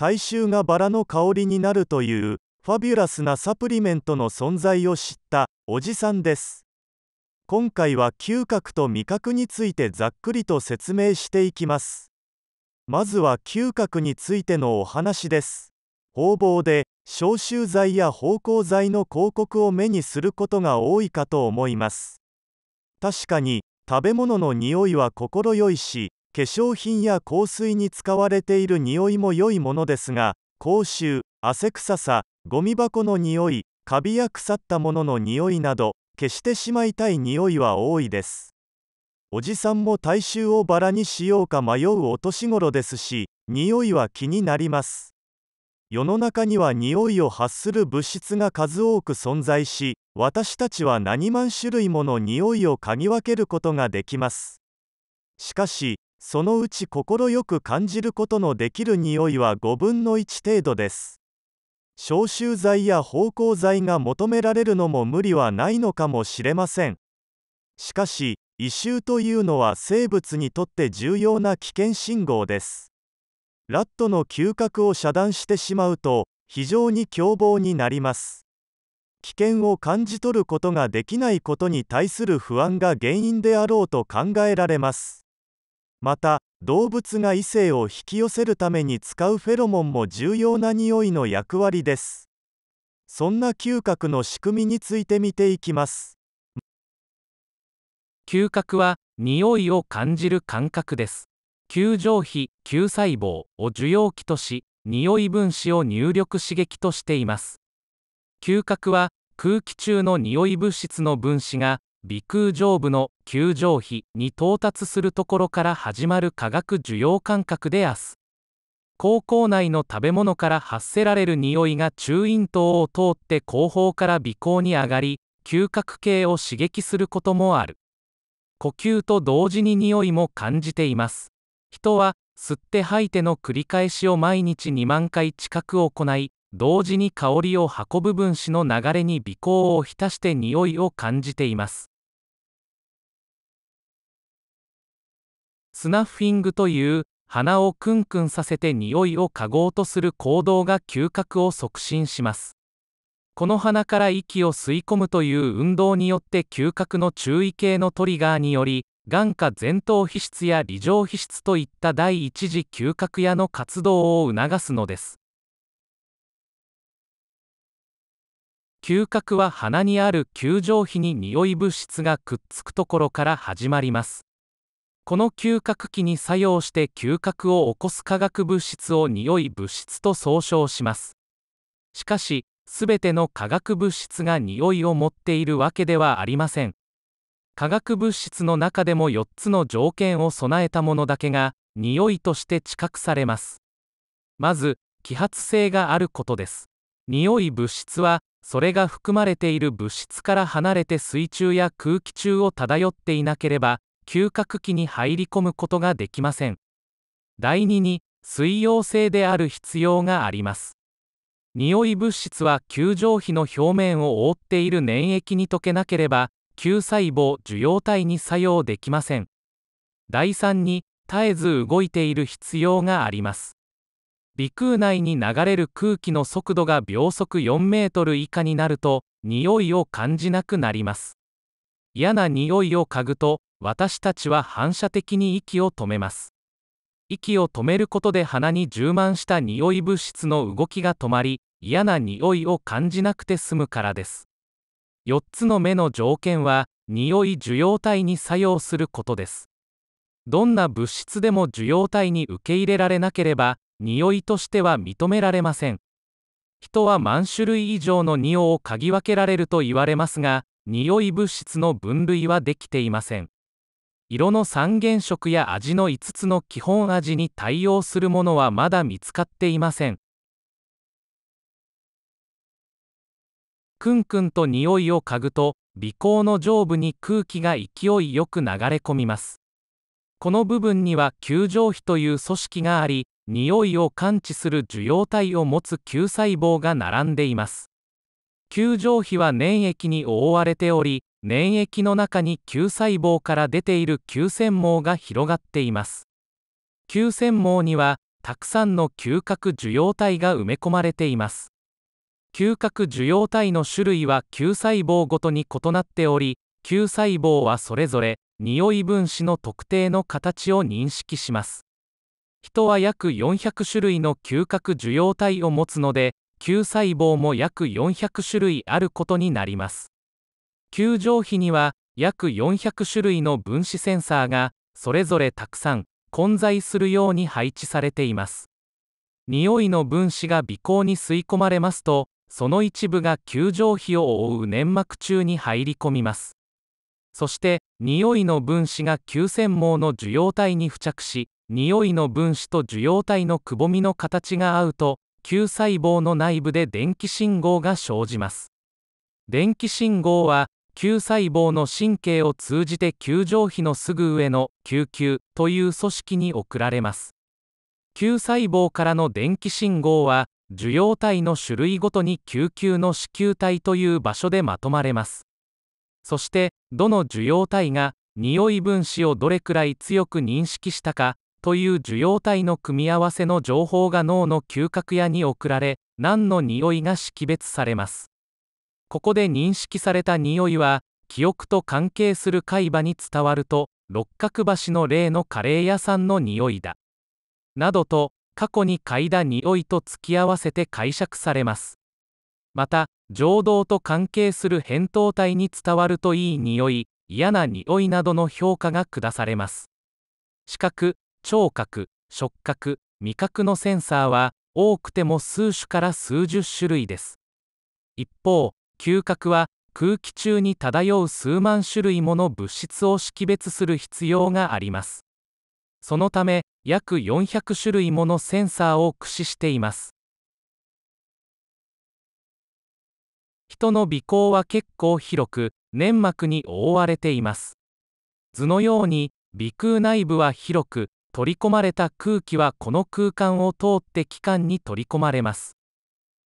体臭がバラの香りになるというファビュラスなサプリメントの存在を知ったおじさんです今回は嗅覚と味覚についてざっくりと説明していきますまずは嗅覚についてのお話です方法で消臭剤や芳香剤の広告を目にすることが多いかと思います確かに食べ物の匂いは快いし化粧品や香水に使われている匂いも良いものですが口臭汗臭さゴミ箱の匂いカビや腐ったものの匂いなど消してしまいたい匂いは多いですおじさんも体臭をバラにしようか迷うお年頃ですし匂いは気になります世の中には匂いを発する物質が数多く存在し私たちは何万種類もの匂いを嗅ぎ分けることができますしかしそのうち快く感じることのできる匂いは5分の1程度です消臭剤や芳香剤が求められるのも無理はないのかもしれませんしかし異臭というのは生物にとって重要な危険信号ですラットの嗅覚を遮断してしまうと非常に凶暴になります危険を感じ取ることができないことに対する不安が原因であろうと考えられますまた動物が異性を引き寄せるために使うフェロモンも重要な匂いの役割ですそんな嗅覚の仕組みについて見ていきます嗅覚は匂いを感じる感覚です球状皮球細胞を受容器とし匂い分子を入力刺激としています嗅覚は空気中の匂い物質の分子が鼻腔上部の球状皮に到達するところから始まる化学受容感覚であす口腔内の食べ物から発せられる匂いが中咽頭を通って後方から鼻腔に上がり嗅覚系を刺激することもある呼吸と同時に匂いも感じています人は吸って吐いての繰り返しを毎日2万回近く行い同時に香りを運ぶ分子の流れに鼻孔を浸して匂いを感じていますスナッフィングという鼻をクンクンさせて匂いを嗅ごうとする行動が嗅覚を促進しますこの鼻から息を吸い込むという運動によって嗅覚の注意系のトリガーにより眼下前頭皮質や理上皮質といった第一次嗅覚野の活動を促すのです嗅覚は鼻にある球状皮に匂い物質がくっつくところから始まりますこの嗅覚器に作用して嗅覚を起こす化学物質を匂い物質と総称しますしかしすべての化学物質が匂いを持っているわけではありません化学物質の中でも4つの条件を備えたものだけが匂いとして知覚されますまず揮発性があることです匂い物質はそれが含まれている物質から離れて水中や空気中を漂っていなければ嗅覚器に入り込むことができません第2に水溶性である必要があります匂い物質は球状皮の表面を覆っている粘液に溶けなければ球細胞受容体に作用できません第3に絶えず動いている必要があります鼻腔内に流れる空気の速度が秒速4メートル以下になると匂いを感じなくなります嫌な匂いを嗅ぐと私たちは反射的に息を止めます息を止めることで鼻に充満した匂い物質の動きが止まり嫌な匂いを感じなくて済むからです4つの目の条件は匂い受容体に作用することですどんな物質でも受容体に受け入れられなければ匂いとしては認められません人は万種類以上の匂を嗅ぎ分けられると言われますが匂い物質の分類はできていません色の三原色や味の5つの基本味に対応するものはまだ見つかっていませんクンクンと匂いを嗅ぐと鼻孔の上部に空気が勢いよく流れ込みますこの部分には球状皮という組織があり匂いを感知する受容体を持つ球細胞が並んでいます球状皮は粘液に覆われており粘液の中に球細胞から出ている球腺網が広がっています球腺網にはたくさんの嗅覚受容体が埋め込まれています嗅覚受容体の種類は球細胞ごとに異なっており球細胞はそれぞれ匂い分子の特定の形を認識します人は約400種類の嗅覚受容体を持つので球細胞も約400種類あることになります球場碑には約400種類の分子センサーがそれぞれたくさん混在するように配置されています匂いの分子が鼻孔に吸い込まれますとその一部が球状皮を覆う粘膜中に入り込みますそして匂いの分子が球線毛の受容体に付着し匂いの分子と受容体のくぼみの形が合うと球細胞の内部で電気信号が生じます電気信号は球細胞の神経を通じて球状皮のすぐ上の球球という組織に送られます球細胞からの電気信号は受容体の種類ごとに球球の子宮体という場所でまとまれますそしてどの受容体が匂い分子をどれくらい強く認識したかという受容体の組み合わせの情報が脳の嗅覚野に送られ何の匂いが識別されますここで認識された匂いは記憶と関係する海馬に伝わると六角橋の例のカレー屋さんの匂いだなどと過去に嗅いだ匂いと突き合わせて解釈されますまた情動と関係する扁桃体に伝わるといい匂い嫌な匂いなどの評価が下されます視覚聴覚触覚味覚のセンサーは多くても数種から数十種類です一方嗅覚は空気中に漂う数万種類もの物質を識別する必要がありますそのため約400種類ものセンサーを駆使しています人の鼻孔は結構広く粘膜に覆われています図のように鼻腔内部は広く取り込まれた空気はこの空間を通って気管に取り込まれます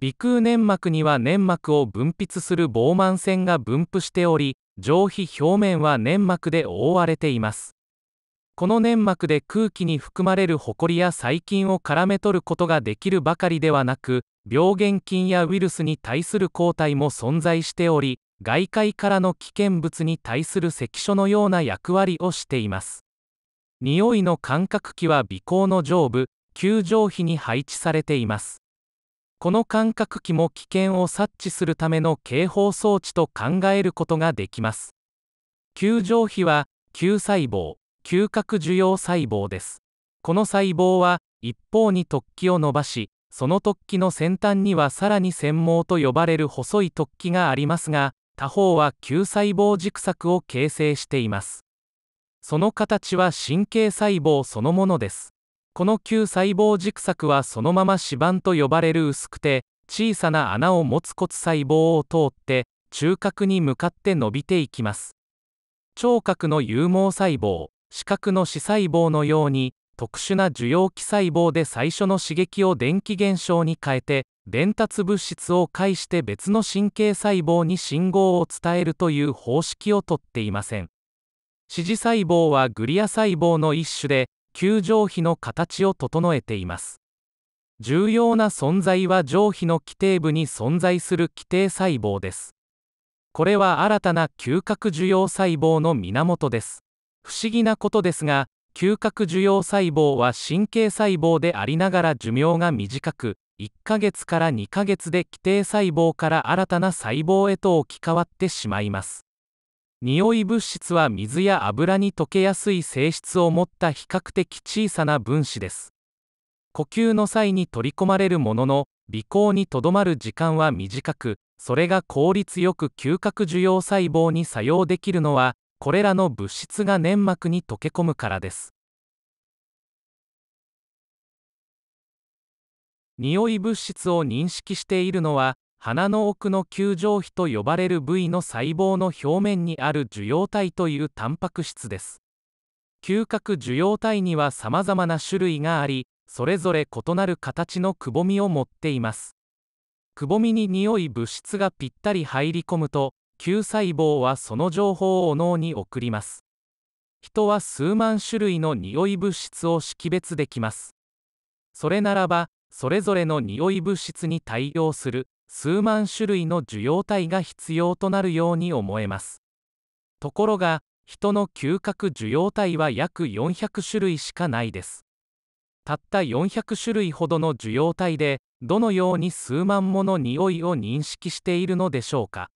鼻腔粘膜には粘膜を分泌する膨慢腺が分布しており上皮表面は粘膜で覆われていますこの粘膜で空気に含まれるホコリや細菌を絡め取ることができるばかりではなく病原菌やウイルスに対する抗体も存在しており外界からの危険物に対する関所のような役割をしています匂いの感覚器は鼻孔の上部球状皮に配置されていますこの感覚器も危険を察知するための警報装置と考えることができます球状皮は球細胞嗅覚受容細胞ですこの細胞は一方に突起を伸ばしその突起の先端にはさらに繊毛と呼ばれる細い突起がありますが他方は球細胞軸索を形成していますその形は神経細胞そのものですこの旧細胞軸索はそのまま歯板と呼ばれる薄くて小さな穴を持つ骨細胞を通って中核に向かって伸びていきます聴覚の有毛細胞視覚の視細胞のように特殊な受容器細胞で最初の刺激を電気現象に変えて伝達物質を介して別の神経細胞に信号を伝えるという方式をとっていません指示細胞はグリア細胞の一種で球上皮の形を整えています重要な存在は上皮の基底部に存在する基底細胞ですこれは新たな嗅覚受容細胞の源です不思議なことですが嗅覚受容細胞は神経細胞でありながら寿命が短く1ヶ月から2ヶ月で基底細胞から新たな細胞へと置き換わってしまいます匂い物質は水や油に溶けやすい性質を持った比較的小さな分子です呼吸の際に取り込まれるものの鼻孔にとどまる時間は短くそれが効率よく嗅覚受容細胞に作用できるのはこれらの物質が粘膜に溶け込むからです匂い物質を認識しているのは鼻の奥の球状皮と呼ばれる部位の細胞の表面にある受容体というタンパク質です嗅覚受容体にはさまざまな種類がありそれぞれ異なる形のくぼみを持っていますくぼみに匂い物質がぴったり入り込むと嗅細胞はその情報を脳に送ります人は数万種類の匂い物質を識別できますそれならばそれぞれの匂い物質に対応する数万種類の受容体が必要となるように思えますところが人の嗅覚受容体は約400種類しかないですたった400種類ほどの受容体でどのように数万もの匂いを認識しているのでしょうか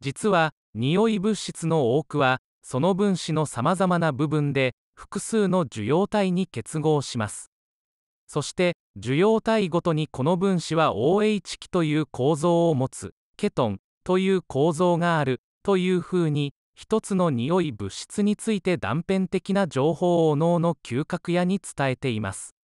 実は匂い物質の多くはその分子のさまざまな部分で複数の受容体に結合しますそして受容体ごとにこの分子は OH 基という構造を持つケトンという構造があるというふうに一つの匂い物質について断片的な情報を脳の嗅覚野に伝えています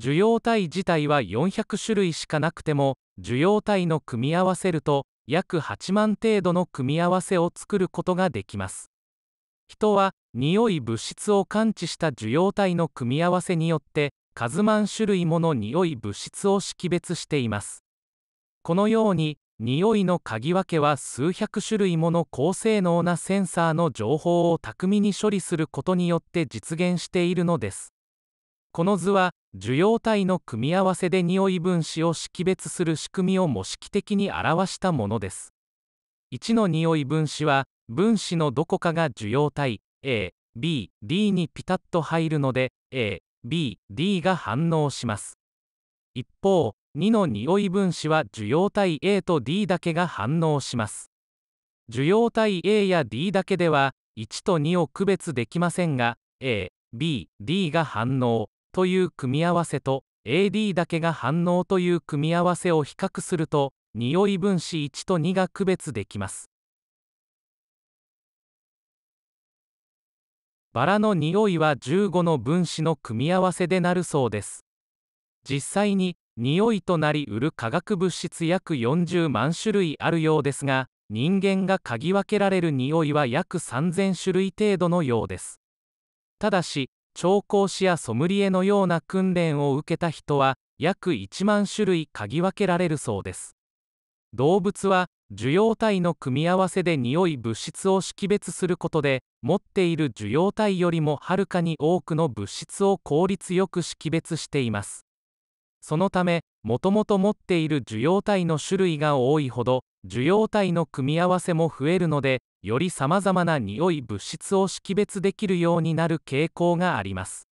受容体自体は400種類しかなくても受容体の組み合わせると約8万程度の組み合わせを作ることができます人は匂い物質を感知した受容体の組み合わせによって数万種類もの匂い物質を識別していますこのように匂いの嗅ぎ分けは数百種類もの高性能なセンサーの情報を巧みに処理することによって実現しているのですこの図は受容体の組み合わせで匂い分子を識別する仕組みを模式的に表したものです1の匂い分子は分子のどこかが受容体 A、B、D にピタッと入るので A、BD が反応します一方2の匂い分子は受容体 A と D だけが反応します受容体 A や D だけでは1と2を区別できませんが ABD が反応という組み合わせと AD だけが反応という組み合わせを比較すると匂い分子1と2が区別できますバラの匂いは15の分子の組み合わせでなるそうです実際に匂いとなり売る化学物質約40万種類あるようですが人間が嗅ぎ分けられる匂いは約3000種類程度のようですただし調香師やソムリエのような訓練を受けた人は約1万種類嗅ぎ分けられるそうです動物は受容体の組み合わせで匂い物質を識別することで持っている受容体よりもはるかに多くの物質を効率よく識別していますそのためもともと持っている受容体の種類が多いほど受容体の組み合わせも増えるのでよりさまざまな匂い物質を識別できるようになる傾向があります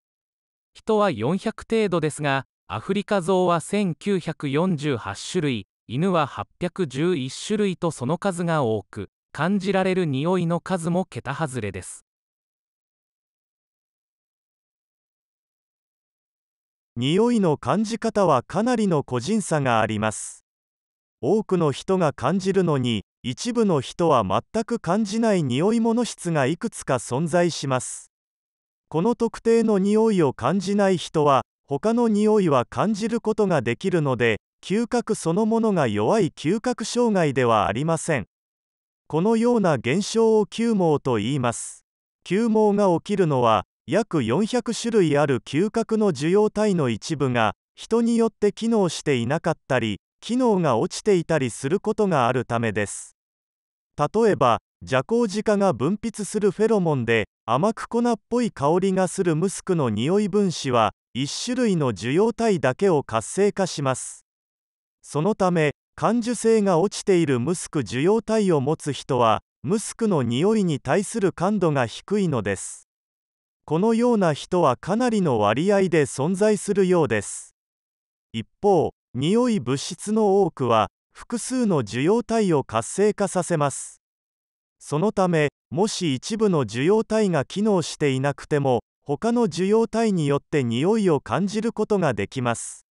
人は400程度ですがアフリカゾウは1948種類犬は811種類とその数が多く感じられる匂いの数も桁外れです匂いの感じ方はかなりの個人差があります多くの人が感じるのに一部の人は全く感じない匂い物質がいくつか存在しますこの特定の匂いを感じない人は他の匂いは感じることができるので嗅覚そのものが弱い嗅覚障害ではありませんこのような現象を嗅毛と言います嗅毛が起きるのは約400種類ある嗅覚の受容体の一部が人によって機能していなかったり機能が落ちていたりすることがあるためです例えばジャコウジカが分泌するフェロモンで甘く粉っぽい香りがするムスクの匂い分子は1種類の受容体だけを活性化しますそのため感受性が落ちているムスク受容体を持つ人はムスクの匂いに対する感度が低いのですこのような人はかなりの割合で存在するようです一方匂い物質の多くは複数の受容体を活性化させますそのためもし一部の受容体が機能していなくても他の受容体によって匂いを感じることができます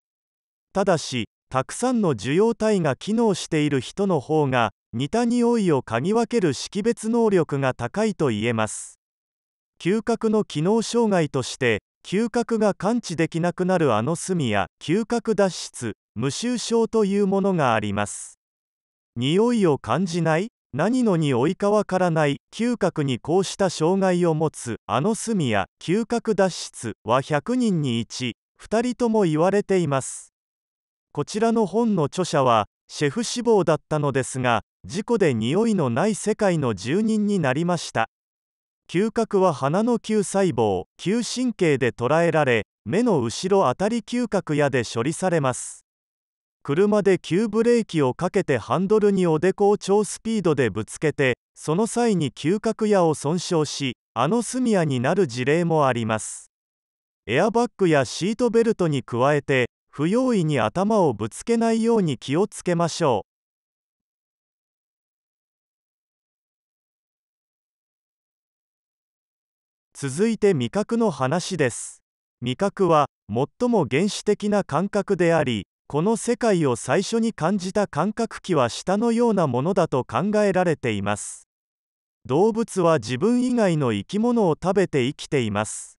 ただしたくさんの受容体が機能している人の方が似た匂いを嗅ぎ分ける識別能力が高いと言えます嗅覚の機能障害として嗅覚が感知できなくなるあの隅や嗅覚脱出無臭症というものがあります匂いを感じない何のに追いかわからない嗅覚にこうした障害を持つあの隅や嗅覚脱出は100人に12人とも言われていますこちらの本の著者はシェフ志望だったのですが事故で匂いのない世界の住人になりました嗅覚は鼻の嗅細胞嗅神経で捉えられ目の後ろあたり嗅覚やで処理されます車で急ブレーキをかけてハンドルにおでこを超スピードでぶつけてその際に嗅覚野を損傷しあのスミヤになる事例もありますエアバッグやシートベルトに加えて不用意に頭をぶつけないように気をつけましょう続いて味覚の話です味覚は最も原始的な感覚でありこの世界を最初に感じた感覚器は舌のようなものだと考えられています動物は自分以外の生き物を食べて生きています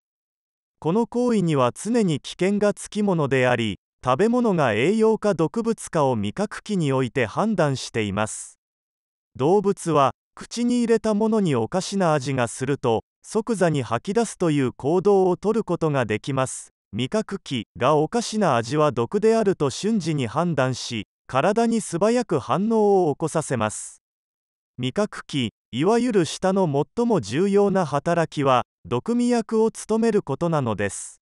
この行為には常に危険がつきものであり食べ物が栄養か毒物かを味覚器において判断しています動物は口に入れたものにおかしな味がすると即座に吐き出すという行動をとることができます味覚器がおかしな味は毒であると瞬時に判断し体に素早く反応を起こさせます味覚器いわゆる舌の最も重要な働きは毒味役を務めることなのです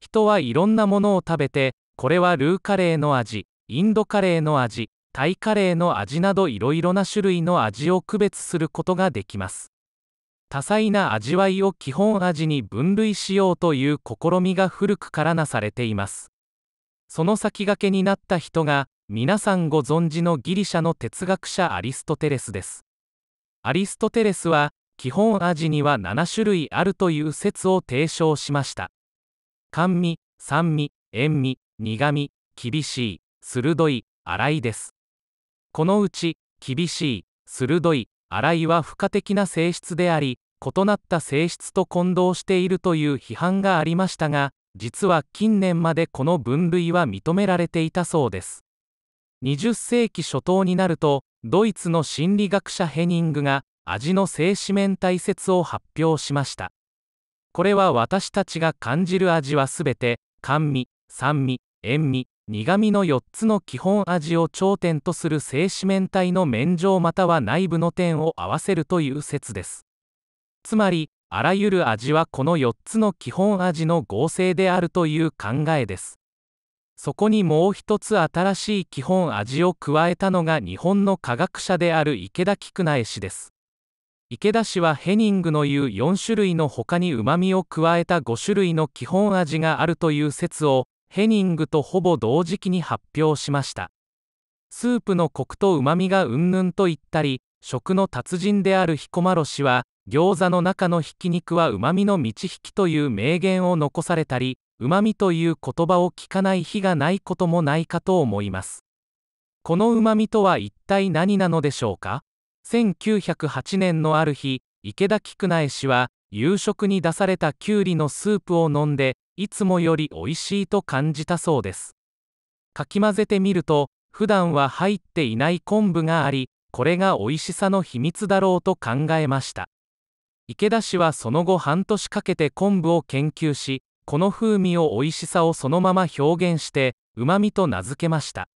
人はいろんなものを食べてこれはルーカレーの味インドカレーの味タイカレーの味などいろいろな種類の味を区別することができます多彩な味わいを基本味に分類しようという試みが古くからなされていますその先駆けになった人が皆さんご存知のギリシャの哲学者アリストテレスですアリストテレスは基本味には7種類あるという説を提唱しました甘味酸味塩味苦味厳しい鋭い荒いですこのうち厳しい鋭い荒いは付加的な性質であり異なった性質と混同しているという批判がありましたが実は近年までこの分類は認められていたそうです20世紀初頭になるとドイツの心理学者ヘニングが味の性四面体説を発表しましたこれは私たちが感じる味はすべて甘味酸味塩味苦味の4つの基本味を頂点とする性四面体の面上または内部の点を合わせるという説ですつまりあらゆる味はこの4つの基本味の合成であるという考えですそこにもう一つ新しい基本味を加えたのが日本の科学者である池田菊苗氏です池田氏はヘニングの言う4種類の他にうまみを加えた5種類の基本味があるという説をヘニングとほぼ同時期に発表しましたスープのコクとうまみがうんぬんと言ったり食の達人である彦摩呂氏は餃子の中のひき肉はうまみの満ち引きという名言を残されたりうまみという言葉を聞かない日がないこともないかと思いますこのうまみとは一体何なのでしょうか1908年のある日池田菊苗氏は夕食に出されたきゅうりのスープを飲んでいつもより美味しいと感じたそうですかき混ぜてみると普段は入っていない昆布がありこれが美味しさの秘密だろうと考えました池田氏はその後半年かけて昆布を研究しこの風味を美味しさをそのまま表現してうまみと名付けました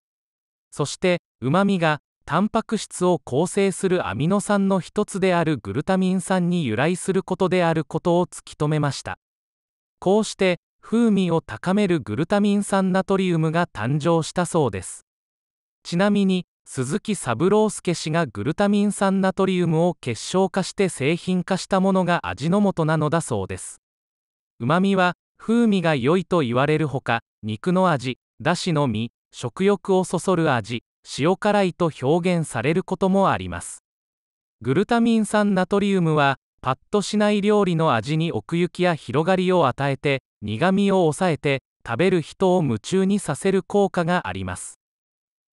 そしてうまみがタンパク質を構成するアミノ酸の一つであるグルタミン酸に由来することであることを突き止めましたこうして風味を高めるグルタミン酸ナトリウムが誕生したそうですちなみに鈴木三郎介氏がグルタミン酸ナトリウムを結晶化して製品化したものが味の素なのだそうですうまみは風味が良いと言われるほか肉の味だしの実食欲をそそる味塩辛いと表現されることもありますグルタミン酸ナトリウムはパッとしない料理の味に奥行きや広がりを与えて苦みを抑えて食べる人を夢中にさせる効果があります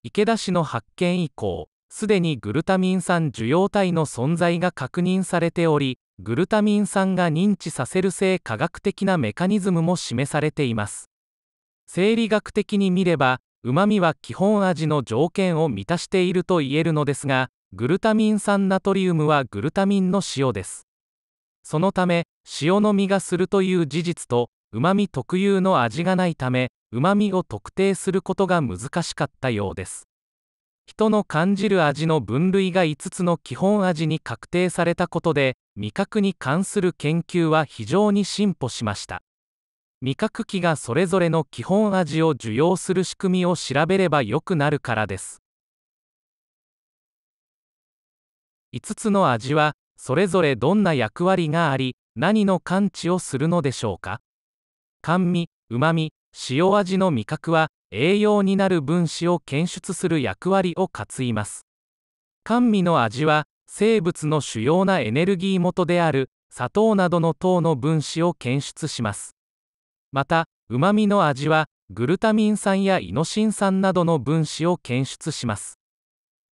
池田氏の発見以降すでにグルタミン酸受容体の存在が確認されておりグルタミン酸が認知させる性科学的なメカニズムも示されています生理学的に見ればうまみは基本味の条件を満たしていると言えるのですがグルタミン酸ナトリウムはグルタミンの塩ですそのため塩のみがするという事実とうまみ特有の味がないためうまみを特定することが難しかったようです人の感じる味の分類が5つの基本味に確定されたことで味覚に関する研究は非常に進歩しました味覚器がそれぞれの基本味を受容する仕組みを調べればよくなるからです5つの味はそれぞれどんな役割があり何の感知をするのでしょうか甘味うまみ塩味の味覚は栄養になる分子を検出する役割を担います甘味の味は生物の主要なエネルギー元である砂糖などの糖の分子を検出しますまたうまみの味はグルタミン酸やイノシン酸などの分子を検出します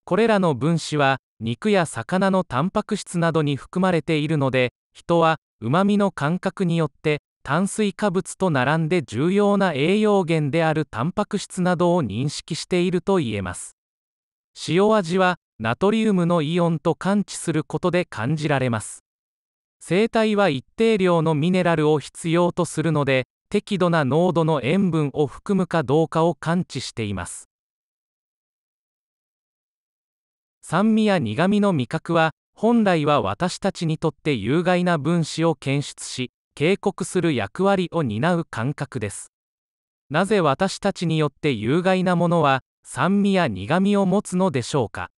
これらの分子は肉や魚のタンパク質などに含まれているので人はうまみの感覚によって炭水化物と並んで重要な栄養源であるタンパク質などを認識しているといえます塩味はナトリウムのイオンと感知することで感じられます生体は一定量のミネラルを必要とするので適度な濃度の塩分を含むかどうかを感知しています酸味や苦味の味覚は本来は私たちにとって有害な分子を検出し警告する役割を担う感覚ですなぜ私たちによって有害なものは酸味や苦味を持つのでしょうか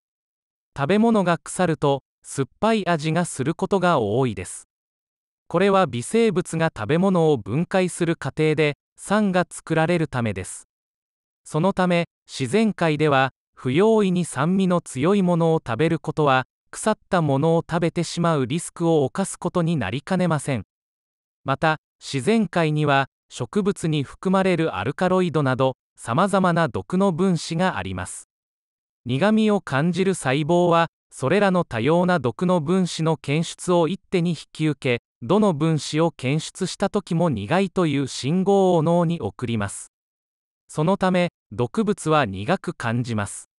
食べ物が腐ると酸っぱい味がすることが多いですこれは微生物が食べ物を分解する過程で酸が作られるためですそのため自然界では不用意に酸味の強いものを食べることは腐ったものを食べてしまうリスクを冒すことになりかねませんまた自然界には植物に含まれるアルカロイドなどさまざまな毒の分子があります苦味を感じる細胞はそれらの多様な毒の分子の検出を一手に引き受けどの分子を検出した時も苦いという信号を脳に送りますそのため毒物は苦く感じます